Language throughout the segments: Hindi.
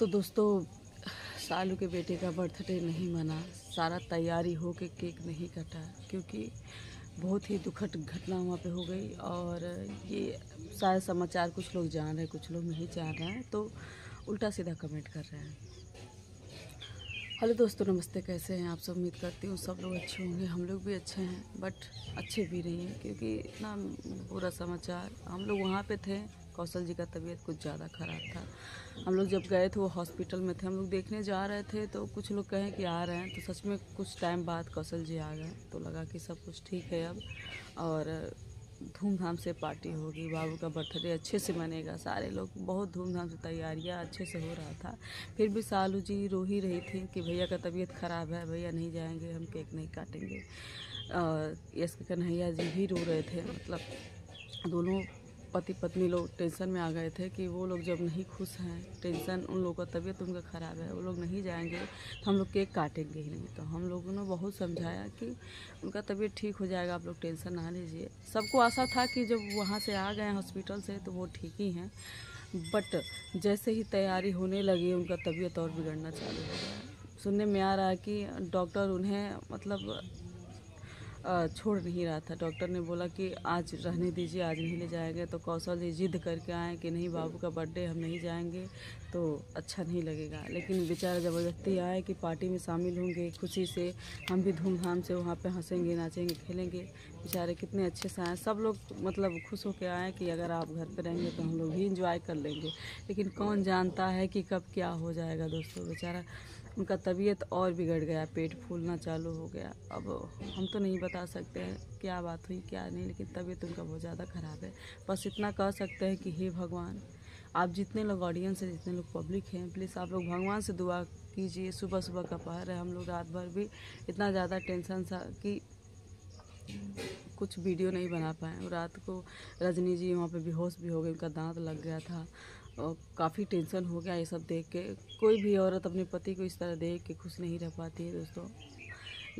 तो दोस्तों सालू के बेटे का बर्थडे नहीं मना सारा तैयारी हो के केक नहीं कटा क्योंकि बहुत ही दुखद घटना वहाँ पे हो गई और ये सारा समाचार कुछ लोग जान रहे हैं कुछ लोग नहीं जान रहे हैं तो उल्टा सीधा कमेंट कर रहे हैं हेलो दोस्तों नमस्ते कैसे हैं आप सब उम्मीद करती हूँ सब लोग अच्छे होंगे हम लोग भी अच्छे हैं बट अच्छे भी नहीं हैं क्योंकि इतना बुरा समाचार हम लोग वहाँ पे थे कौशल जी का तबीयत कुछ ज़्यादा ख़राब था हम लोग जब गए थे वो हॉस्पिटल में थे हम लोग देखने जा रहे थे तो कुछ लोग कहें कि आ रहे हैं तो सच में कुछ टाइम बाद कौशल जी आ गए तो लगा कि सब कुछ ठीक है अब और धूमधाम से पार्टी होगी बाबू का बर्थडे अच्छे से मनेगा सारे लोग बहुत धूमधाम से तैयारियां अच्छे से हो रहा था फिर भी सालू जी रो ही रही थी कि भैया का तबीयत ख़राब है भैया नहीं जाएंगे हम केक नहीं काटेंगे और यश के कन्हैया जी भी रो रहे थे मतलब दोनों पति पत्नी लोग टेंशन में आ गए थे कि वो लोग जब नहीं खुश हैं टेंशन उन लोगों का तबीयत उनका ख़राब है वो लोग नहीं जाएंगे तो हम लोग केक काटेंगे ही नहीं तो हम लोगों ने बहुत समझाया कि उनका तबीयत ठीक हो जाएगा आप लोग टेंशन ना लीजिए सबको आशा था कि जब वहाँ से आ गए हॉस्पिटल से तो वो ठीक ही हैं बट जैसे ही तैयारी होने लगी उनका तबीयत और बिगड़ना चालू हो गया सुनने में आ रहा है कि डॉक्टर उन्हें मतलब छोड़ नहीं रहा था डॉक्टर ने बोला कि आज रहने दीजिए आज नहीं ले जाएंगे तो कौशल जी जिद करके आए कि नहीं बाबू का बर्थडे हम नहीं जाएंगे तो अच्छा नहीं लगेगा लेकिन बेचारा ज़बरदस्ती आए कि पार्टी में शामिल होंगे खुशी से हम भी धूमधाम से वहाँ पे हंसेंगे नाचेंगे खेलेंगे बेचारे कितने अच्छे से आए सब लोग मतलब खुश होकर आए कि अगर आप घर पर रहेंगे तो हम लोग भी इंजॉय कर लेंगे लेकिन कौन जानता है कि कब क्या हो जाएगा दोस्तों बेचारा उनका तबीयत और बिगड़ गया पेट फूलना चालू हो गया अब हम तो नहीं बता बता सकते हैं क्या बात हुई क्या नहीं लेकिन तबीयत उनका बहुत ज़्यादा ख़राब है बस इतना कह सकते हैं कि हे भगवान आप जितने लोग ऑडियंस हैं जितने लोग पब्लिक हैं प्लीज़ आप लोग भगवान से दुआ कीजिए सुबह सुबह का पहर है हम लोग रात भर भी इतना ज़्यादा टेंशन था कि कुछ वीडियो नहीं बना पाए रात को रजनी जी वहाँ पे बेहोश भी हो गए उनका दांत लग गया था और काफ़ी टेंशन हो गया ये सब देख के कोई भी औरत अपने पति को इस तरह देख के खुश नहीं रह पाती है दोस्तों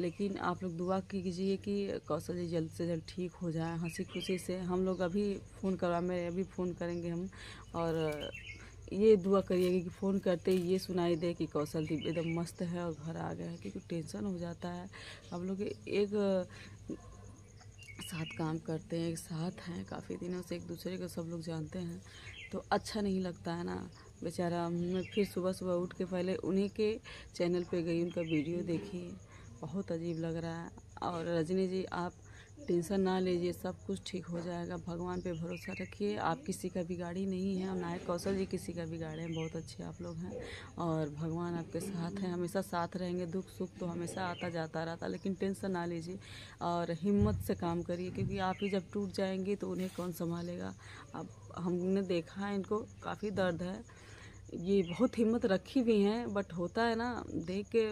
लेकिन आप लोग दुआ कीजिए कि कौशल जी जल्द से जल्द ठीक हो जाए हंसी खुशी से हम लोग अभी फ़ोन करवा मेरे अभी फ़ोन करेंगे हम और ये दुआ करिएगा कि फ़ोन करते ही ये सुनाई दे कि कौशल जी एकदम मस्त है और घर आ गया है क्योंकि टेंशन हो जाता है हम लोग एक साथ काम करते हैं एक साथ हैं काफ़ी दिनों से एक दूसरे को सब लोग जानते हैं तो अच्छा नहीं लगता है ना बेचारा मैं फिर सुबह सुबह उठ के पहले उन्हीं के चैनल पे गई उनका वीडियो देखी बहुत अजीब लग रहा है और रजनी जी आप टेंशन ना लीजिए सब कुछ ठीक हो जाएगा भगवान पे भरोसा रखिए आप किसी का भी गाड़ी नहीं है और नायक कौशल जी किसी का भी गाड़ी है बहुत अच्छे आप लोग हैं और भगवान आपके साथ हैं हमेशा साथ रहेंगे दुख सुख तो हमेशा आता जाता रहता लेकिन टेंशन ना लीजिए और हिम्मत से काम करिए क्योंकि आप ही जब टूट जाएंगे तो उन्हें कौन संभालेगा अब हमने देखा है इनको काफ़ी दर्द है ये बहुत हिम्मत रखी भी हैं बट होता है ना देख के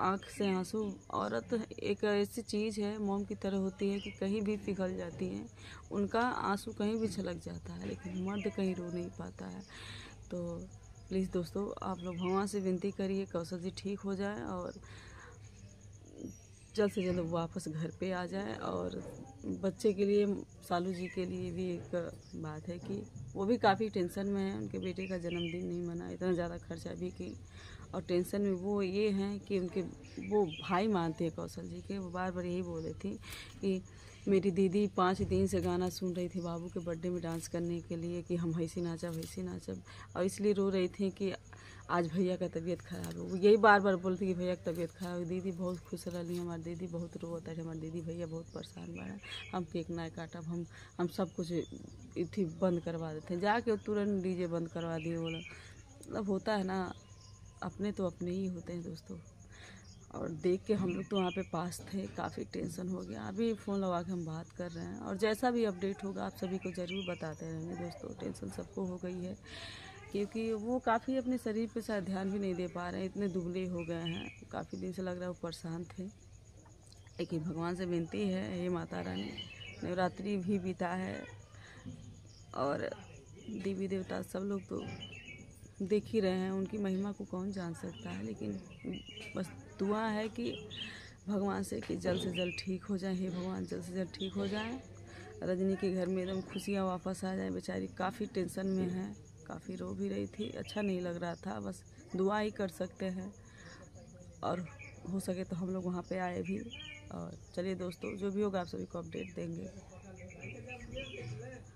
आँख से आंसू औरत एक ऐसी चीज़ है मोम की तरह होती है कि कहीं भी पिघल जाती है उनका आंसू कहीं भी छलक जाता है लेकिन मर्द कहीं रो नहीं पाता है तो प्लीज़ दोस्तों आप लोग भगवान से विनती करिए कौशल जी ठीक हो जाए और जल्द से जल्द वापस घर पे आ जाए और बच्चे के लिए सालू जी के लिए भी एक बात है कि वो भी काफ़ी टेंशन में है उनके बेटे का जन्मदिन नहीं मना इतना ज़्यादा खर्चा भी की और टेंशन में वो ये हैं कि उनके वो भाई मानते हैं कौशल जी के वो बार बार यही बोल रही थी कि मेरी दीदी पाँच दिन से गाना सुन रही थी बाबू के बर्थडे में डांस करने के लिए कि हम वैसी नाचा वैसी नाचा और इसलिए रो रही थी कि आज भैया का तबीयत खराब हो यही बार बार बोलती कि भैया की तबीयत खराब हो दीदी बहुत खुश रही हमारी दीदी बहुत रो होता है हमारी दीदी भैया बहुत परेशान बढ़ा हम केक ना काटब हम हम सब कुछ इथी बंद करवा देते हैं जाके तुरंत डीजे बंद करवा दिए बोला मतलब होता है ना अपने तो अपने ही होते हैं दोस्तों और देख के हम लोग तो वहाँ पे पास थे काफ़ी टेंशन हो गया अभी फ़ोन लगा के हम बात कर रहे हैं और जैसा भी अपडेट होगा आप सभी को ज़रूर बताते रहेंगे दोस्तों टेंशन सबको हो गई है क्योंकि वो काफ़ी अपने शरीर पे शायद ध्यान भी नहीं दे पा रहे हैं इतने दुबले हो गए हैं काफ़ी दिन से लग रहा है वो परेशान थे लेकिन भगवान से विनती है हे माता रानी नवरात्रि भी बीता है और देवी देवता सब लोग तो देख ही रहे हैं उनकी महिमा को कौन जान सकता है लेकिन बस दुआ है कि भगवान से कि जल्द से जल्द ठीक हो जाए हे भगवान जल्द से जल्द ठीक हो जाए रजनी के घर में एकदम खुशियाँ वापस आ जाए बेचारी काफ़ी टेंशन में है काफ़ी रो भी रही थी अच्छा नहीं लग रहा था बस दुआ ही कर सकते हैं और हो सके तो हम लोग वहाँ पे आए भी और चलिए दोस्तों जो भी होगा आप सभी को अपडेट देंगे